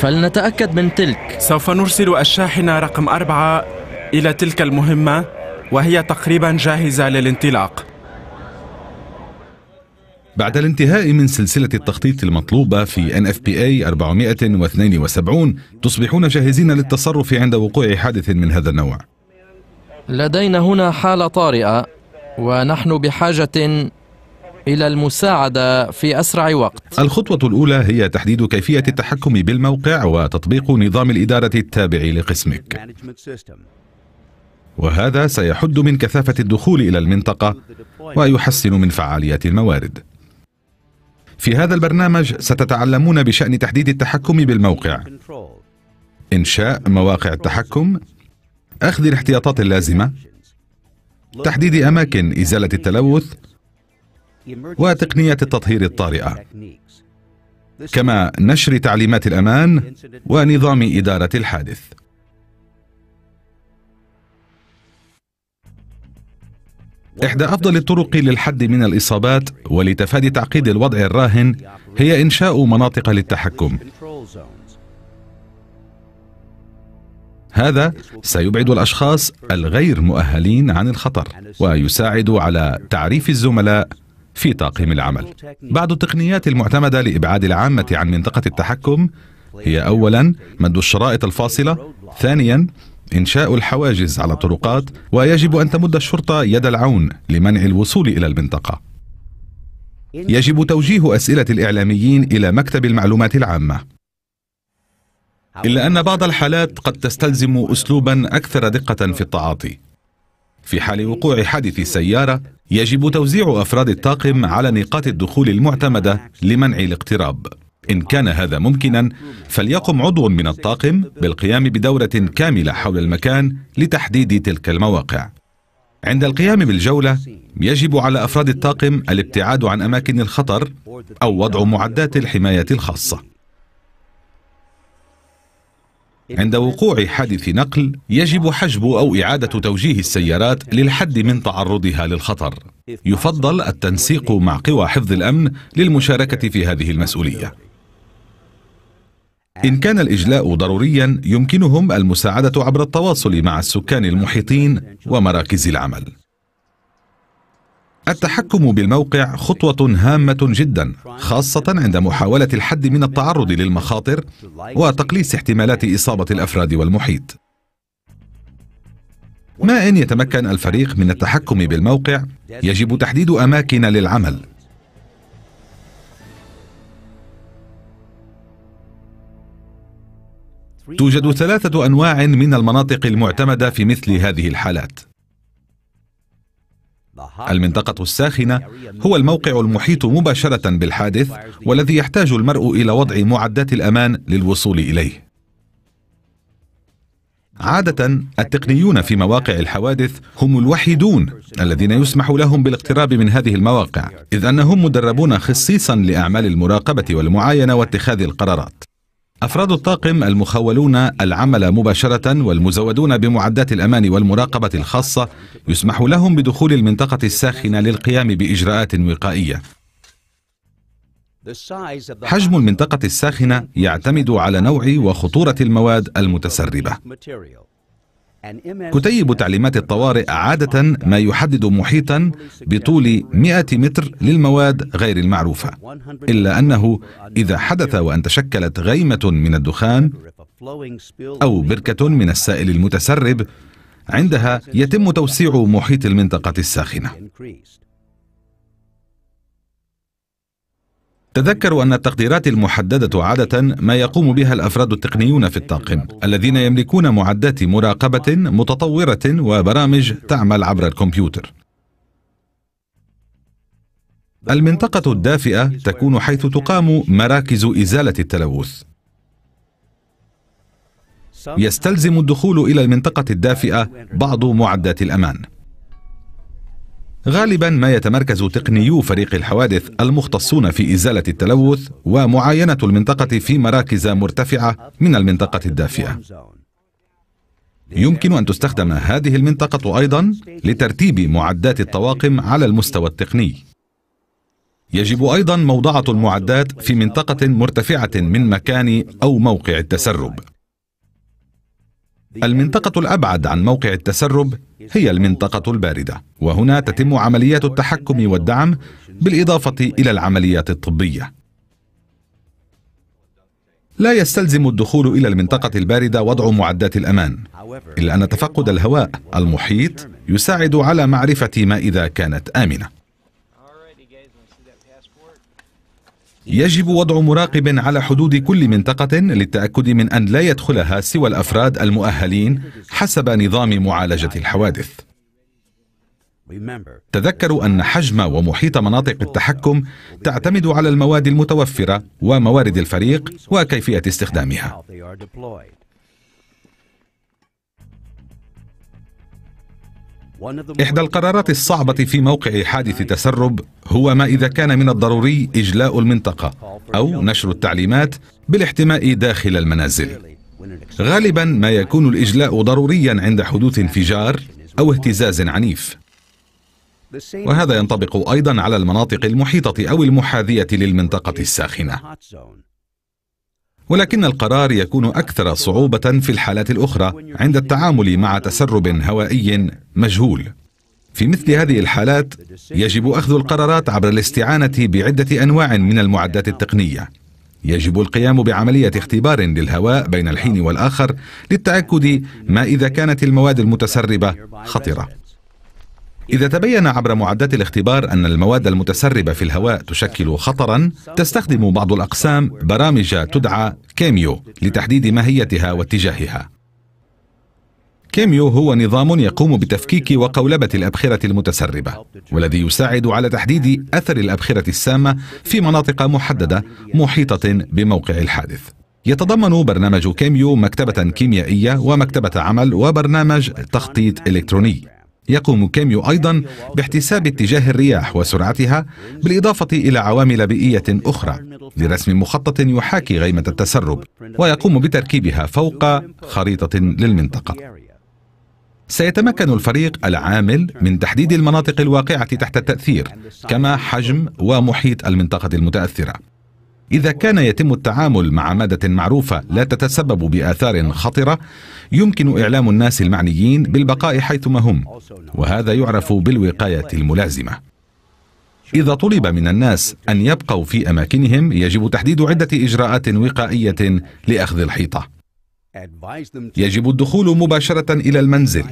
فلنتأكد من تلك سوف نرسل الشاحنة رقم أربعة إلى تلك المهمة وهي تقريبا جاهزة للانطلاق بعد الانتهاء من سلسلة التخطيط المطلوبة في NFPA 472 تصبحون جاهزين للتصرف عند وقوع حادث من هذا النوع لدينا هنا حالة طارئة ونحن بحاجة إلى المساعدة في أسرع وقت الخطوة الأولى هي تحديد كيفية التحكم بالموقع وتطبيق نظام الإدارة التابع لقسمك وهذا سيحد من كثافة الدخول إلى المنطقة ويحسن من فعالية الموارد في هذا البرنامج ستتعلمون بشأن تحديد التحكم بالموقع إنشاء مواقع التحكم أخذ الاحتياطات اللازمة تحديد أماكن إزالة التلوث وتقنيات التطهير الطارئة كما نشر تعليمات الأمان ونظام إدارة الحادث إحدى أفضل الطرق للحد من الإصابات ولتفادي تعقيد الوضع الراهن هي إنشاء مناطق للتحكم. هذا سيبعد الأشخاص الغير مؤهلين عن الخطر ويساعد على تعريف الزملاء في طاقم العمل. بعض التقنيات المعتمدة لإبعاد العامة عن منطقة التحكم هي أولا مد الشرائط الفاصلة، ثانيا إنشاء الحواجز على الطرقات، ويجب أن تمد الشرطة يد العون لمنع الوصول إلى المنطقة. يجب توجيه أسئلة الإعلاميين إلى مكتب المعلومات العامة. إلا أن بعض الحالات قد تستلزم أسلوبا أكثر دقة في التعاطي. في حال وقوع حادث سيارة يجب توزيع أفراد الطاقم على نقاط الدخول المعتمدة لمنع الاقتراب إن كان هذا ممكنا فليقم عضو من الطاقم بالقيام بدورة كاملة حول المكان لتحديد تلك المواقع عند القيام بالجولة يجب على أفراد الطاقم الابتعاد عن أماكن الخطر أو وضع معدات الحماية الخاصة عند وقوع حادث نقل يجب حجب أو إعادة توجيه السيارات للحد من تعرضها للخطر يفضل التنسيق مع قوى حفظ الأمن للمشاركة في هذه المسؤولية إن كان الإجلاء ضروريا يمكنهم المساعدة عبر التواصل مع السكان المحيطين ومراكز العمل التحكم بالموقع خطوة هامة جدا خاصة عند محاولة الحد من التعرض للمخاطر وتقليص احتمالات إصابة الأفراد والمحيط ما إن يتمكن الفريق من التحكم بالموقع يجب تحديد أماكن للعمل توجد ثلاثة أنواع من المناطق المعتمدة في مثل هذه الحالات المنطقة الساخنة هو الموقع المحيط مباشرة بالحادث والذي يحتاج المرء إلى وضع معدات الأمان للوصول إليه. عادة التقنيون في مواقع الحوادث هم الوحيدون الذين يسمح لهم بالاقتراب من هذه المواقع، إذ أنهم مدربون خصيصا لأعمال المراقبة والمعاينة واتخاذ القرارات. أفراد الطاقم المخولون العمل مباشرة والمزودون بمعدات الأمان والمراقبة الخاصة يسمح لهم بدخول المنطقة الساخنة للقيام بإجراءات وقائية حجم المنطقة الساخنة يعتمد على نوع وخطورة المواد المتسربة كتيب تعليمات الطوارئ عادة ما يحدد محيطا بطول 100 متر للمواد غير المعروفة إلا أنه إذا حدث وأن تشكلت غيمة من الدخان أو بركة من السائل المتسرب عندها يتم توسيع محيط المنطقة الساخنة تذكروا أن التقديرات المحددة عادة ما يقوم بها الأفراد التقنيون في الطاقم الذين يملكون معدات مراقبة متطورة وبرامج تعمل عبر الكمبيوتر المنطقة الدافئة تكون حيث تقام مراكز إزالة التلوث يستلزم الدخول إلى المنطقة الدافئة بعض معدات الأمان غالبا ما يتمركز تقنيو فريق الحوادث المختصون في إزالة التلوث ومعاينة المنطقة في مراكز مرتفعة من المنطقة الدافئة يمكن أن تستخدم هذه المنطقة أيضا لترتيب معدات الطواقم على المستوى التقني يجب أيضا موضعة المعدات في منطقة مرتفعة من مكان أو موقع التسرب المنطقة الأبعد عن موقع التسرب هي المنطقة الباردة، وهنا تتم عمليات التحكم والدعم بالإضافة إلى العمليات الطبية. لا يستلزم الدخول إلى المنطقة الباردة وضع معدات الأمان، إلا أن تفقد الهواء المحيط يساعد على معرفة ما إذا كانت آمنة. يجب وضع مراقب على حدود كل منطقة للتأكد من أن لا يدخلها سوى الأفراد المؤهلين حسب نظام معالجة الحوادث تذكروا أن حجم ومحيط مناطق التحكم تعتمد على المواد المتوفرة وموارد الفريق وكيفية استخدامها إحدى القرارات الصعبة في موقع حادث تسرب هو ما إذا كان من الضروري إجلاء المنطقة أو نشر التعليمات بالاحتماء داخل المنازل. غالبا ما يكون الإجلاء ضروريا عند حدوث انفجار أو اهتزاز عنيف. وهذا ينطبق أيضا على المناطق المحيطة أو المحاذية للمنطقة الساخنة. ولكن القرار يكون أكثر صعوبة في الحالات الأخرى عند التعامل مع تسرب هوائي مجهول في مثل هذه الحالات يجب أخذ القرارات عبر الاستعانة بعدة أنواع من المعدات التقنية يجب القيام بعملية اختبار للهواء بين الحين والآخر للتأكد ما إذا كانت المواد المتسربة خطرة إذا تبين عبر معدات الاختبار أن المواد المتسربة في الهواء تشكل خطرا تستخدم بعض الأقسام برامج تدعى كيميو لتحديد ماهيتها واتجاهها كيميو هو نظام يقوم بتفكيك وقولبة الأبخرة المتسربة والذي يساعد على تحديد أثر الأبخرة السامة في مناطق محددة محيطة بموقع الحادث يتضمن برنامج كيميو مكتبة كيميائية ومكتبة عمل وبرنامج تخطيط إلكتروني يقوم كيميو أيضا باحتساب اتجاه الرياح وسرعتها بالإضافة إلى عوامل بيئية أخرى لرسم مخطط يحاكي غيمة التسرب ويقوم بتركيبها فوق خريطة للمنطقة سيتمكن الفريق العامل من تحديد المناطق الواقعة تحت التأثير كما حجم ومحيط المنطقة المتأثرة إذا كان يتم التعامل مع مادة معروفة لا تتسبب بآثار خطرة يمكن إعلام الناس المعنيين بالبقاء حيثما هم وهذا يعرف بالوقاية الملازمة إذا طلب من الناس أن يبقوا في أماكنهم يجب تحديد عدة إجراءات وقائية لأخذ الحيطة يجب الدخول مباشرة إلى المنزل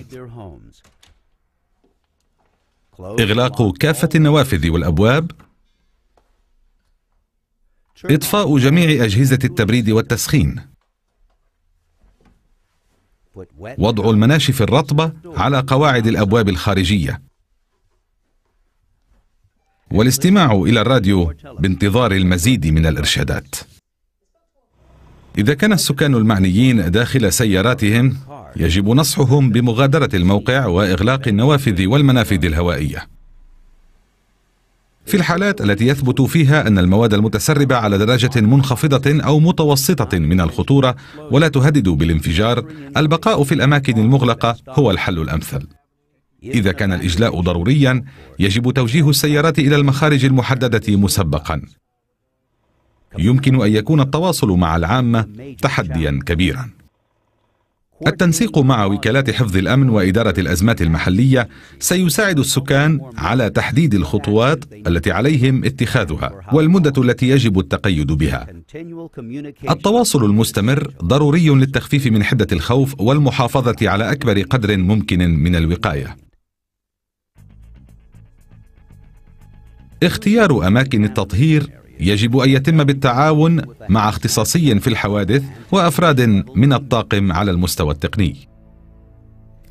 إغلاق كافة النوافذ والأبواب إطفاء جميع أجهزة التبريد والتسخين وضع المناشف الرطبة على قواعد الأبواب الخارجية والاستماع إلى الراديو بانتظار المزيد من الإرشادات إذا كان السكان المعنيين داخل سياراتهم يجب نصحهم بمغادرة الموقع وإغلاق النوافذ والمنافذ الهوائية في الحالات التي يثبت فيها أن المواد المتسربة على درجة منخفضة أو متوسطة من الخطورة ولا تهدد بالانفجار البقاء في الأماكن المغلقة هو الحل الأمثل إذا كان الإجلاء ضروريا يجب توجيه السيارات إلى المخارج المحددة مسبقا يمكن أن يكون التواصل مع العامة تحديا كبيرا التنسيق مع وكالات حفظ الامن واداره الازمات المحليه سيساعد السكان على تحديد الخطوات التي عليهم اتخاذها والمده التي يجب التقيد بها التواصل المستمر ضروري للتخفيف من حده الخوف والمحافظه على اكبر قدر ممكن من الوقايه اختيار اماكن التطهير يجب أن يتم بالتعاون مع اختصاصي في الحوادث وأفراد من الطاقم على المستوى التقني.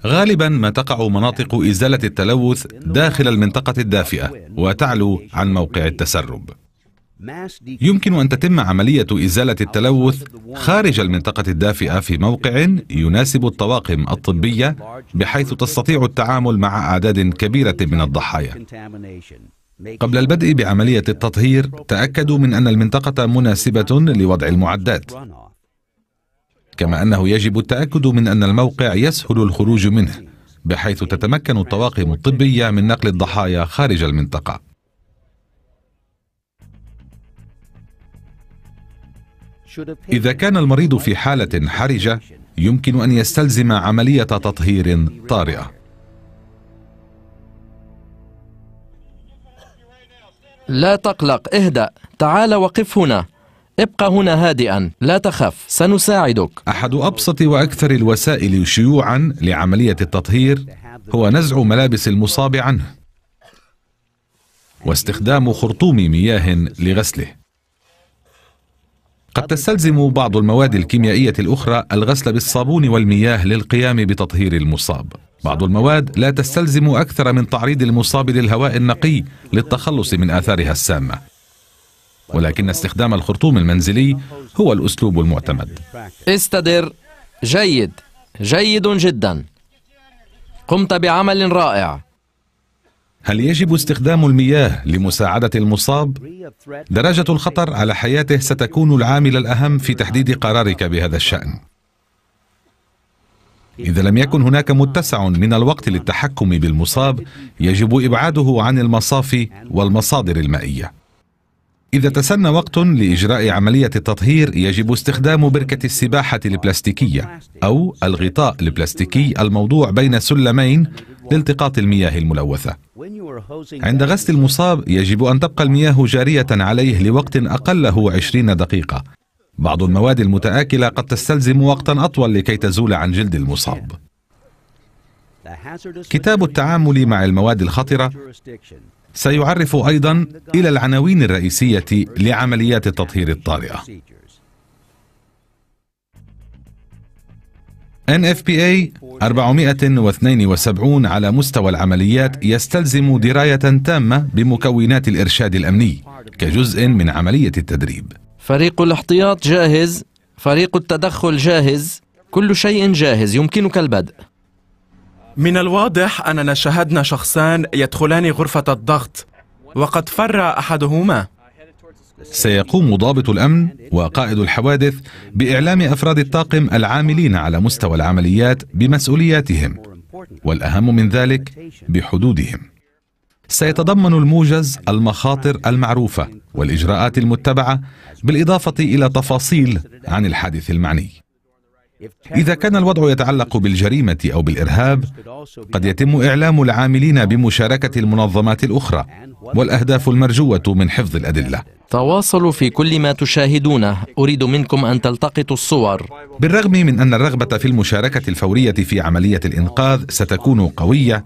غالبا ما تقع مناطق إزالة التلوث داخل المنطقة الدافئة وتعلو عن موقع التسرب. يمكن أن تتم عملية إزالة التلوث خارج المنطقة الدافئة في موقع يناسب الطواقم الطبية بحيث تستطيع التعامل مع أعداد كبيرة من الضحايا. قبل البدء بعملية التطهير تأكدوا من أن المنطقة مناسبة لوضع المعدات كما أنه يجب التأكد من أن الموقع يسهل الخروج منه بحيث تتمكن الطواقم الطبية من نقل الضحايا خارج المنطقة إذا كان المريض في حالة حرجة يمكن أن يستلزم عملية تطهير طارئة لا تقلق اهدأ تعال وقف هنا ابقى هنا هادئا لا تخف سنساعدك أحد أبسط وأكثر الوسائل شيوعا لعملية التطهير هو نزع ملابس المصاب عنه واستخدام خرطوم مياه لغسله قد تستلزم بعض المواد الكيميائية الأخرى الغسل بالصابون والمياه للقيام بتطهير المصاب بعض المواد لا تستلزم أكثر من تعريض المصاب للهواء النقي للتخلص من آثارها السامة ولكن استخدام الخرطوم المنزلي هو الأسلوب المعتمد استدر جيد جيد جدا قمت بعمل رائع هل يجب استخدام المياه لمساعدة المصاب؟ درجة الخطر على حياته ستكون العامل الأهم في تحديد قرارك بهذا الشأن إذا لم يكن هناك متسع من الوقت للتحكم بالمصاب يجب إبعاده عن المصافي والمصادر المائية إذا تسنى وقت لإجراء عملية التطهير يجب استخدام بركة السباحة البلاستيكية أو الغطاء البلاستيكي الموضوع بين سلمين لالتقاط المياه الملوثة. عند غسل المصاب يجب أن تبقى المياه جارية عليه لوقت أقله 20 دقيقة بعض المواد المتآكلة قد تستلزم وقتا أطول لكي تزول عن جلد المصاب كتاب التعامل مع المواد الخطرة سيعرف أيضا إلى العناوين الرئيسية لعمليات التطهير الطارئة NFPA 472 على مستوى العمليات يستلزم دراية تامة بمكونات الإرشاد الأمني كجزء من عملية التدريب فريق الاحتياط جاهز فريق التدخل جاهز كل شيء جاهز يمكنك البدء من الواضح أننا شاهدنا شخصان يدخلان غرفة الضغط وقد فر أحدهما سيقوم ضابط الامن وقائد الحوادث باعلام افراد الطاقم العاملين على مستوى العمليات بمسؤولياتهم والاهم من ذلك بحدودهم سيتضمن الموجز المخاطر المعروفه والاجراءات المتبعه بالاضافه الى تفاصيل عن الحادث المعني اذا كان الوضع يتعلق بالجريمه او بالارهاب قد يتم اعلام العاملين بمشاركه المنظمات الاخرى والاهداف المرجوه من حفظ الادله تواصلوا في كل ما تشاهدونه اريد منكم ان تلتقطوا الصور بالرغم من ان الرغبه في المشاركه الفوريه في عمليه الانقاذ ستكون قويه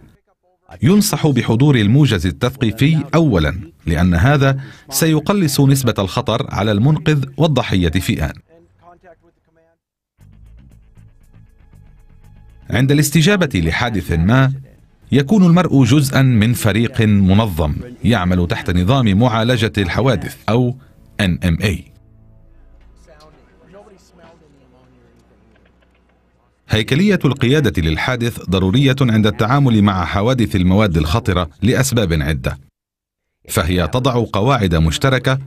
ينصح بحضور الموجز التثقيفي اولا لان هذا سيقلص نسبه الخطر على المنقذ والضحيه في آن عند الاستجابه لحادث ما يكون المرء جزءا من فريق منظم يعمل تحت نظام معالجه الحوادث او NMA هيكلية القيادة للحادث ضرورية عند التعامل مع حوادث المواد الخطرة لأسباب عدة فهي تضع قواعد مشتركة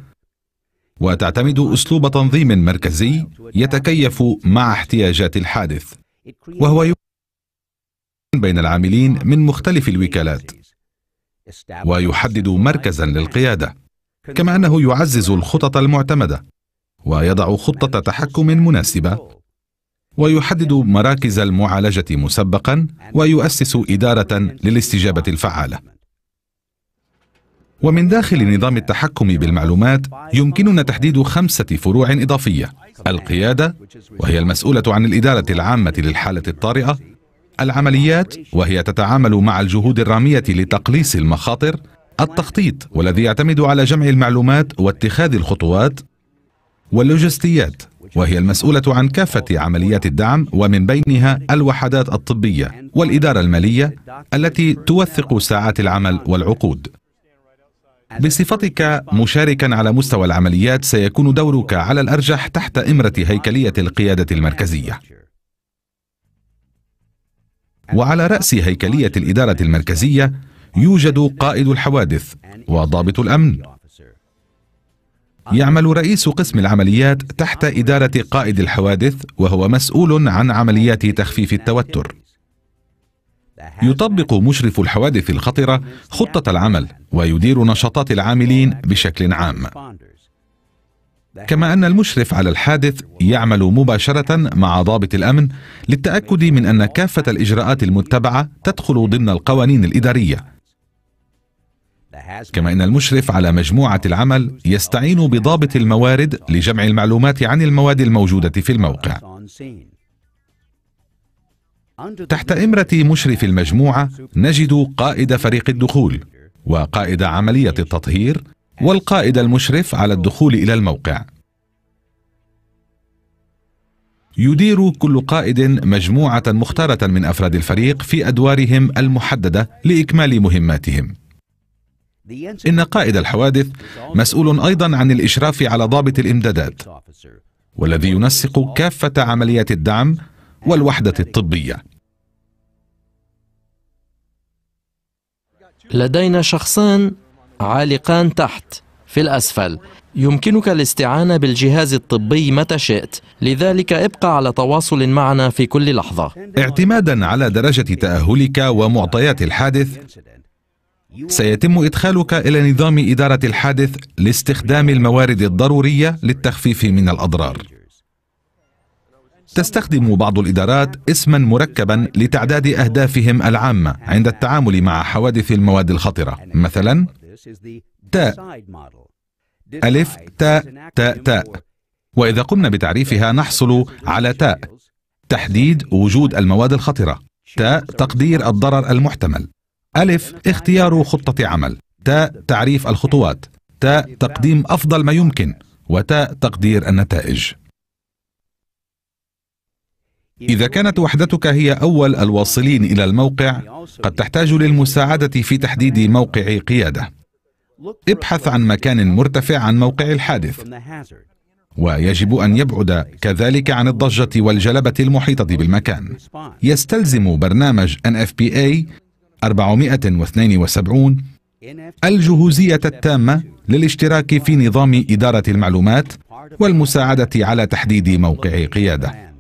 وتعتمد أسلوب تنظيم مركزي يتكيف مع احتياجات الحادث وهو بين العاملين من مختلف الوكالات ويحدد مركزا للقياده كما انه يعزز الخطط المعتمده ويضع خطه تحكم مناسبه ويحدد مراكز المعالجه مسبقا ويؤسس اداره للاستجابه الفعاله ومن داخل نظام التحكم بالمعلومات يمكننا تحديد خمسه فروع اضافيه القياده وهي المسؤوله عن الاداره العامه للحاله الطارئه العمليات وهي تتعامل مع الجهود الراميه لتقليص المخاطر التخطيط والذي يعتمد على جمع المعلومات واتخاذ الخطوات واللوجستيات وهي المسؤولة عن كافة عمليات الدعم ومن بينها الوحدات الطبية والإدارة المالية التي توثق ساعات العمل والعقود. بصفتك مشاركا على مستوى العمليات سيكون دورك على الأرجح تحت إمرة هيكلية القيادة المركزية. وعلى رأس هيكلية الإدارة المركزية يوجد قائد الحوادث وضابط الأمن يعمل رئيس قسم العمليات تحت إدارة قائد الحوادث وهو مسؤول عن عمليات تخفيف التوتر. يطبق مشرف الحوادث الخطرة خطة العمل ويدير نشاطات العاملين بشكل عام. كما أن المشرف على الحادث يعمل مباشرة مع ضابط الأمن للتأكد من أن كافة الإجراءات المتبعة تدخل ضمن القوانين الإدارية كما ان المشرف على مجموعه العمل يستعين بضابط الموارد لجمع المعلومات عن المواد الموجوده في الموقع تحت امره مشرف المجموعه نجد قائد فريق الدخول وقائد عمليه التطهير والقائد المشرف على الدخول الى الموقع يدير كل قائد مجموعه مختاره من افراد الفريق في ادوارهم المحدده لاكمال مهماتهم إن قائد الحوادث مسؤول أيضا عن الإشراف على ضابط الإمدادات والذي ينسق كافة عمليات الدعم والوحدة الطبية لدينا شخصان عالقان تحت في الأسفل يمكنك الاستعانة بالجهاز الطبي متى شئت لذلك ابقى على تواصل معنا في كل لحظة اعتمادا على درجة تأهلك ومعطيات الحادث سيتم إدخالك إلى نظام إدارة الحادث لاستخدام الموارد الضرورية للتخفيف من الأضرار. تستخدم بعض الإدارات اسما مركبا لتعداد أهدافهم العامة عند التعامل مع حوادث المواد الخطرة، مثلا تاء ألف تاء تاء تاء وإذا قمنا بتعريفها نحصل على تاء تحديد وجود المواد الخطرة تاء تقدير الضرر المحتمل ألف اختيار خطة عمل تاء تعريف الخطوات تاء تقديم أفضل ما يمكن وتاء تقدير النتائج إذا كانت وحدتك هي أول الواصلين إلى الموقع قد تحتاج للمساعدة في تحديد موقع قيادة ابحث عن مكان مرتفع عن موقع الحادث ويجب ان يبعد كذلك عن الضجه والجلبه المحيطه بالمكان يستلزم برنامج NFPA 472 الجهوزية التامة للاشتراك في نظام إدارة المعلومات والمساعدة على تحديد موقع قيادة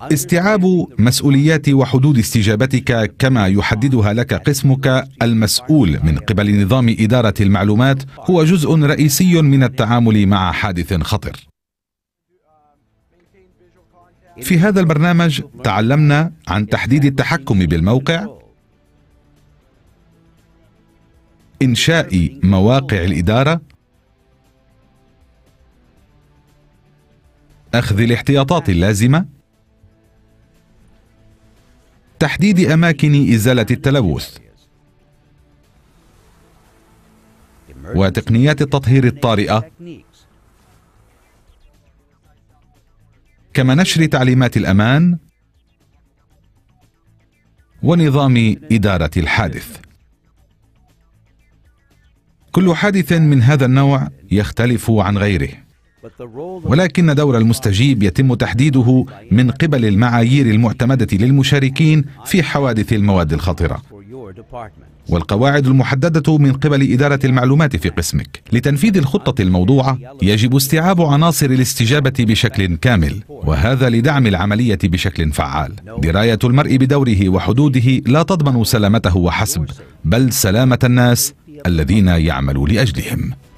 استيعاب مسؤوليات وحدود استجابتك كما يحددها لك قسمك المسؤول من قبل نظام إدارة المعلومات هو جزء رئيسي من التعامل مع حادث خطر في هذا البرنامج تعلمنا عن تحديد التحكم بالموقع انشاء مواقع الاداره اخذ الاحتياطات اللازمه تحديد اماكن ازاله التلوث وتقنيات التطهير الطارئه كما نشر تعليمات الامان ونظام اداره الحادث كل حادث من هذا النوع يختلف عن غيره ولكن دور المستجيب يتم تحديده من قبل المعايير المعتمده للمشاركين في حوادث المواد الخطره والقواعد المحددة من قبل إدارة المعلومات في قسمك لتنفيذ الخطة الموضوعة يجب استيعاب عناصر الاستجابة بشكل كامل وهذا لدعم العملية بشكل فعال دراية المرء بدوره وحدوده لا تضمن سلامته وحسب بل سلامة الناس الذين يعمل لأجلهم